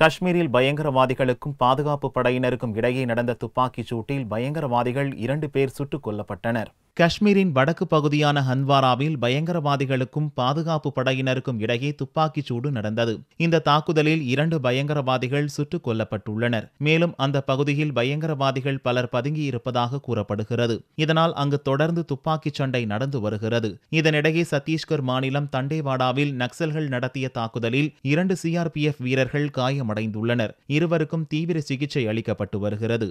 காஷ்மீரில் பயங்கரவாதிகளுக்கும் பாதுகாப்பு படையினருக்கும் இடையே நடந்த துப்பாக்கிச் சூட்டில் பயங்கரவாதிகள் இரண்டு பேர் சுட்டுக் கொல்லப்பட்டனர் காஷ்மீரின் வடக்கு பகுதியான ஹந்த்வாராவில் பயங்கரவாதிகளுக்கும் பாதுகாப்பு படையினருக்கும் இடையே துப்பாக்கிச் சூடு நடந்தது இந்த தாக்குதலில் இரண்டு பயங்கரவாதிகள் சுட்டுக் கொல்லப்பட்டுள்ளனர் மேலும் அந்த பகுதியில் பயங்கரவாதிகள் பலர் பதுங்கியிருப்பதாக கூறப்படுகிறது இதனால் அங்கு தொடர்ந்து துப்பாக்கிச் சண்டை நடந்து வருகிறது இதனிடையே சத்தீஸ்கர் மாநிலம் தண்டேவாடாவில் நக்சல்கள் நடத்திய தாக்குதலில் இரண்டு சிஆர்பிஎஃப் வீரர்கள் காயமடைந்துள்ளனர் இருவருக்கும் தீவிர சிகிச்சை அளிக்கப்பட்டு வருகிறது